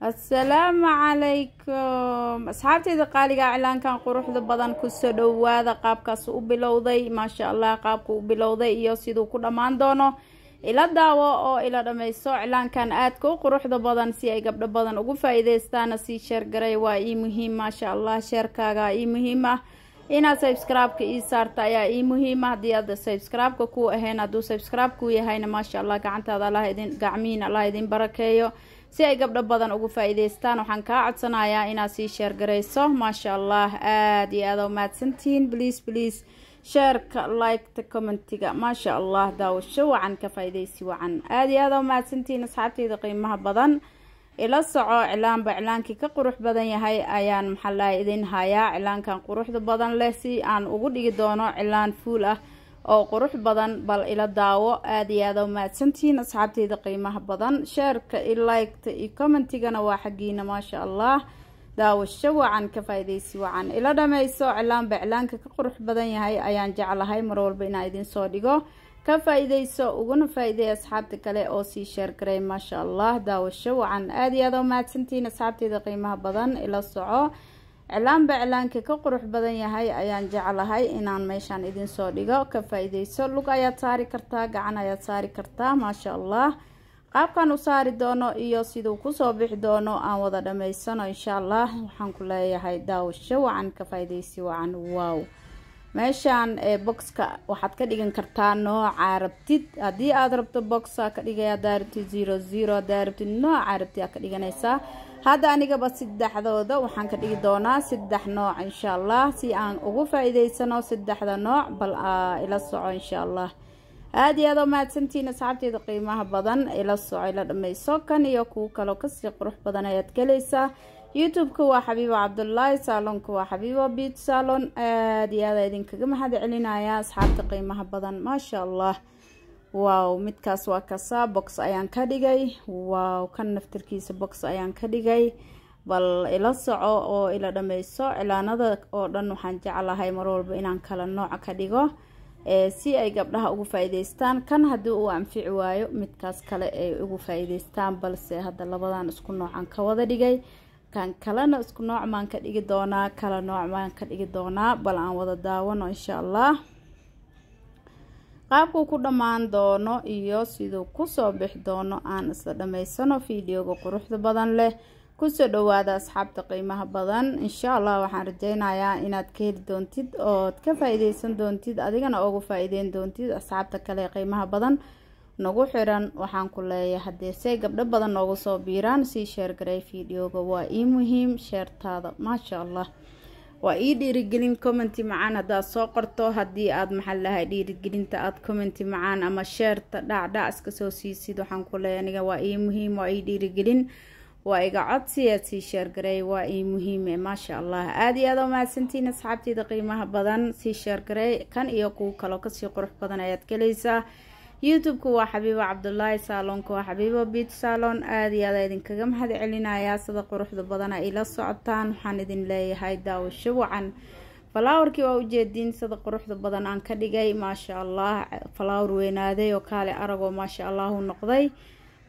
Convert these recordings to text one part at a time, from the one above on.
assalaamu calaykum asxaabteyda qaaliga ah, iclaankan quruxda badan kusoo dhowaada qaabkaas u bilowday maasha allah qaabku u bilowday iyo siduu ku dhammaan doono ila daawo oo ila dhammayso iclaankan aadka u quruxda badan si ay gabdho badan ugu faa sii sheer garay waa ii muhiim maasha allah sheerkaaga ii muhiim ah inaad sabscribe ii saarta ayaa ii ah haddii aad sabscribe-ka ku ahayn hadduu sabscribe-kuu yahayna maasha allah gacantaada allah idin gacmihiin allah idin barakeeyo si ay gabdho badan uga faa'iidaystaan waxaan kaa codsanayaa inaad sii sheergarayso maasha allah aad iyo aada mahadsantihiin bliis bliis sheerka liketa commentiga maasha allah daawasho wacan ka faa-idaysi wacan aada iyo aada mahadsantihiin asxaabteyda qiimaha badan ila soco iclaanba iclaankii ka qurux badan yahay ayaan maxalaha idin hayaa iclaankan quruxda badan leh si aan ugu dhigi doono iclaan fuul ah oo qurux badan bal ila daawo aad iyo aada umahadsantihiin asxaabteyda qiimaha badan sheerka i liketa iyo commentigana waa xaggiina maasha allah daawasho wacan ka faa wacan ila dhamayso cilaanba iclaanka ka qurux badan yahay ayaan jeclahay mar walba inaan idinsoo dhigo ka faa-ideyso uguna faa asxaabta kale oo sii sheergaray maasha allah daawasho wacan aada iyo aada umahadsantihiin asxaabteyda qiimaha badan ila soco iclaanba iclaanka ka qurux badan yahay ayaan jeclahay inaan meeshaan idinsoo dhigo ka faa lug ayaad saari kartaa gacan ayaad saari kartaa maasha allah qaabkaan u saari doono iyo siduu kusoo bixi doono aan wada dhamaysano insha allah waxaan ku leeyahay daawasho wacan ka faa wacan wow meeshaan ee eh, boxka waxaad ka dhigan kartaa nooca rabtid haddii aad rabto boxa ka dhigay haddaa rabtid zero zero haddaa rabtid nooca rabtid aad ka dhiganaysaa hadda aniga ba saddexdooda waxaan ka dhigi doonaa saddex nooc insha allah si aan ugu faa-iideysano saddexda nooc bal ila soco insha allah aada iyo aada oo mahadsantihiin asxaabteeda qiimaha badan ila soco ila dhammayso kan iyo kuwo kaloo kasii qurux badan ayaad kalaysaa youtube-ka waa xabiibo cabdullaahi saalonka waa xabiibo biit saalon aada iyo aada idinkaga mahad celinayaa asxaabta qiimaha badan maasha allah waaw midkaas waa kasa box ayaan ka dhigay wow kan naftirkiisa box ayaan ka dhigay bal ila soco oo ila dhameyso cilaanada oo dhan waxaan jeclahay marwalba inaan kala nooc ka dhigo eh, si ay gabdhaha ugu faa-iideystaan kan haddii uu anfici waayo midkaas kale ay ugu faa-iideystaan balse hadda labadan isku noocaan ka wada dhigay kan kalena isku nooc maan ka dhigi doonaa kala nooc maan ka dhigi doonaa bal aan wada daawano insha allah qaabkuu ku dhammaan doono iyo siduu kusoo bixi doono aan isla dhammaysano fiideoga quruxda badan leh kusoo dhawaada asxaabta qiimaha badan insha allah waxaan rajeynayaa inaad ka heli doontid ood ka faa doontid adigana ugu faa-ideyn doontid asxaabta kale qiimaha badan nagu xiran waxaan ku leeya hadeesey gabdho badan noogu soo biiraan sii sheergaray fiideoga waa ii muhiim sheertaada maasha allah waa ii dhiirigelin commenti macaan haddaad soo qorto haddii aad maxal lahay dhiirigelinta aad commenti macaan ama sheerta dhacdhac iska soo siisid waxaan ku leeya aniga waa ii muhiim waa ii dhiirigelin waa iga codsi aad sii sheergareey waa ii muhiime maasha allah aada iyo aada u mahadsantiin asxaabteyda qiimaha badan sii sheergareey kan iyo kuwo kaloo kasii qurux badan ayaad galaysaa youtube-ku waa xabiibo cabdulaahi saaloonka waa xabiibo biit saaloon aad iyo aada idinkaga mahad celinayaa sida quruxda badana ila socotaan waxaan idin leeyahay daawasho wacan falaawarkii waa ujeediin sida quruxda badan aan ka dhigay maasha allaah falawar weynaaday oo kaale aragoo maasha allahu noqday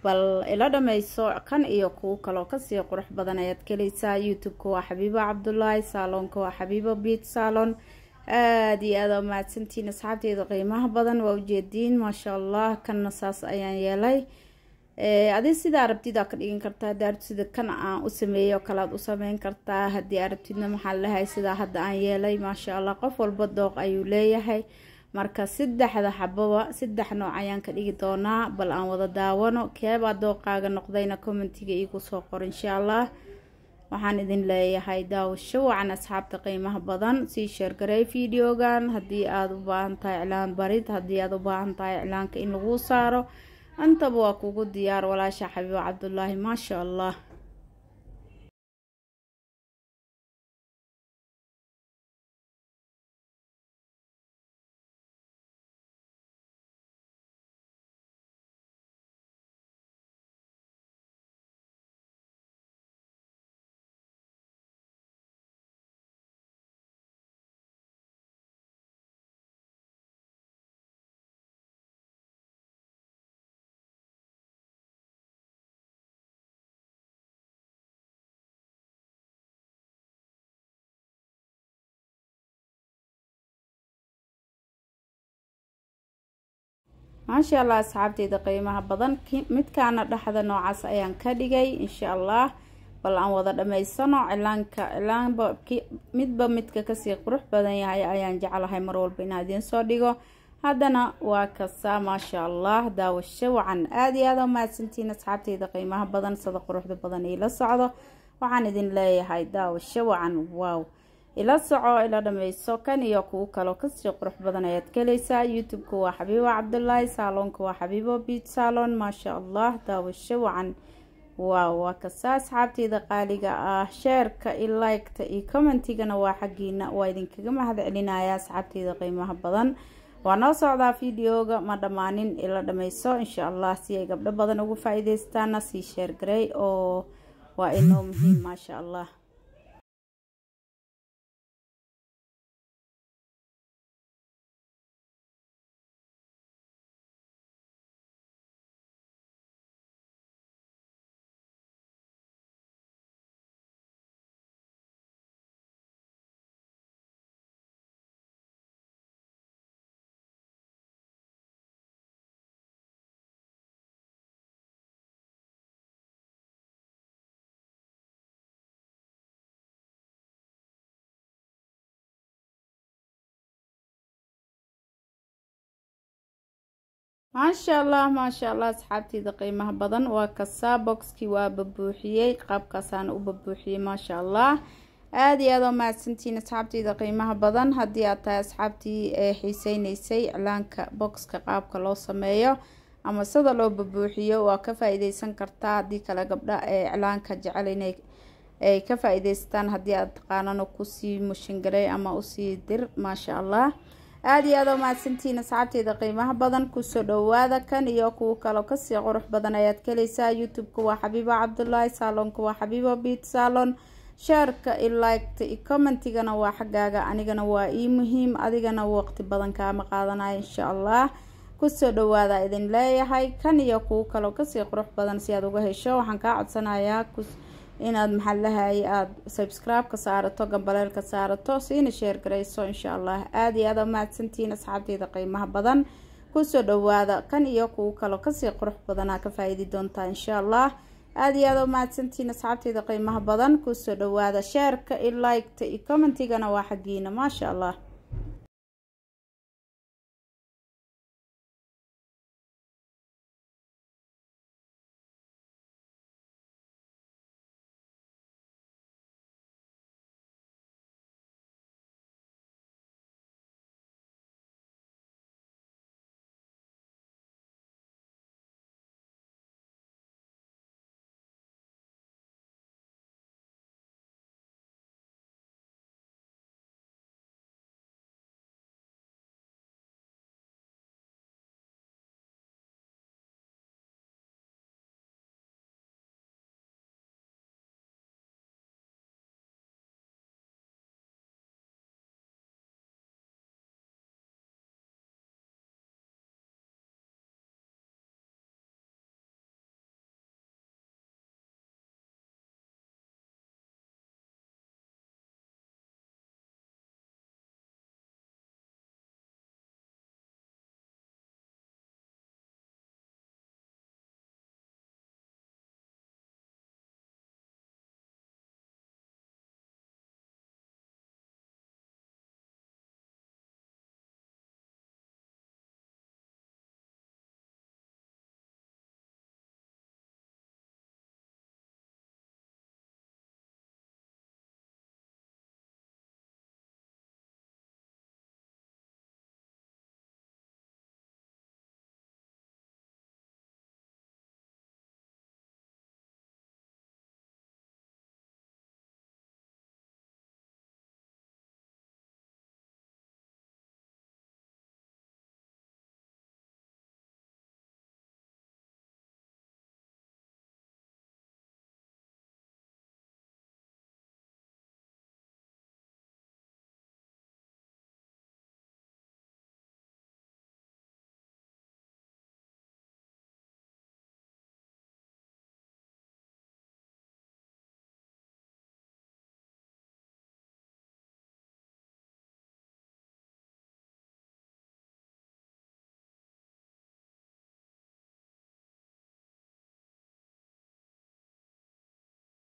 bal ila dhammayso kan iyo kuwo kaloo kasii qurux badan ayaad keleysaa youtube-ka waa xabiibo cabdulaahi saaloonka waa xabiibo biit saaloon aada iyo aada u mahadsantiin asxaabteyda qiimaha badan waa ujeediin maasha allah kanna saas ayaan yeelay adi sidaa arabtid aa ka dhigin kartaa hadii arabtida kan aan u sameeyo kalaad u sameyn kartaa haddii arabtidna maxaa lahay sidaa hadda aan yeelay maasha allah qof walba dooq ayuu leeyahay marka saddexda xababa saddex nooc ayaan ka dhigi doonaa bal aan wada daawano keebaa dooqaaga noqdayna commentiga iigu soo qor insha allah waxaan idin leeyahay daawasho wacan asxaabta qiimaha badan sii sheergarey videogan haddii aada u baahan tahay iclaan barid haddii aada u baahan tahay iclaanka in laguu saaro antaba waa kugu diyaar walaasha xabiibo cabdulaahi maasha allah maasha allah asxaabteyda qiimaha badan midkaana dhexda noocaas ayaan ka dhigay insha allah bal aan wada dhamaysano cilaanka cilaanba midba midka kasii qurux badan yahay ayaan jeclahay mar walba inaa idiin soo dhigo haddana waa kasaa maasha allah daawasho wacan aada iyo aada u mahadsantiin asxaabteyda qiimaha badan sada quruxda badan iila socdo waxaan idin leeyahay daawasho wacan wow ila soco ila dhammayso kan iyo kuwo kaloo kasii qurux badan ayaad kaheleysaa youtube-ka waa xabiibo cabdulaahi saaloonka waa xabiibo biit saaloon maasha allah daawasho wacan waa waa kasaa asxaabteyda qaaliga ah sheerka i like-ta iyo commentigana waa xaggiina waa idinkaga mahad celinaya asxaabtayda qiimaha badan waa noo socdaa videoga ma dhammaanin ila dhamayso insha allah si ay gabdho badan ugu faa sii sheergarey oo waa inoo muhiim maasha allah maasha allah maasha allah asxaabteyda qiimaha badan waa kasaa boxkii waa babuuxiyey qaabkaasaana u babuuxiyey maasha allah aada iyo aada mahadsantiin asxaabteyda qiimaha badan haddii aad tahay asxaabtii ee eh, xiiseyneysay iclaanka boxka qaabka loo sameeyo ama sida loo babuuxiyo waa ka faa kartaa haddii kale gabdha ee eh, iclaanka jecel inay ay eh, ka faa-iideystaan haddii aad taqaanana kusii mushingaley ama usii dir maasha allah aada iyo aad oo mahadsantihiin asxaabteyda qiimaha badan kusoo dhowaada kan iyo kuwo kaloo kasii qurux badan ayaad kalaysaa youtube-ka waa xabiibo cabdulaahi saalonka waa xabiibo biit saalon sheerka i liketa i commentigana waa xaggaaga anigana waa ii muhiim adigana waqti badan kaama qaadanaya insha allah kusoo dhawaada idin leeyahay kan iyo kuwo kaloo kasii qurux badan si aad uga hesho waxaan kaa codsanayaa inaad maxaad lahay aada subscribe ka saarato gambaleelka saarato siina sheer garayso insha allah aada iyo aada mahadsantihiin asxaabteyda qiimaha badan kusoo dhawaada kan iyo kuwo kaloo kasii qurux badanaa ka faaiidi doontaa insha allah aada iyo aada u asxaabteyda qiimaha badan kusoo dhawaada sheerka i liketa ta iyo commentigana waa xaggiina maasha allah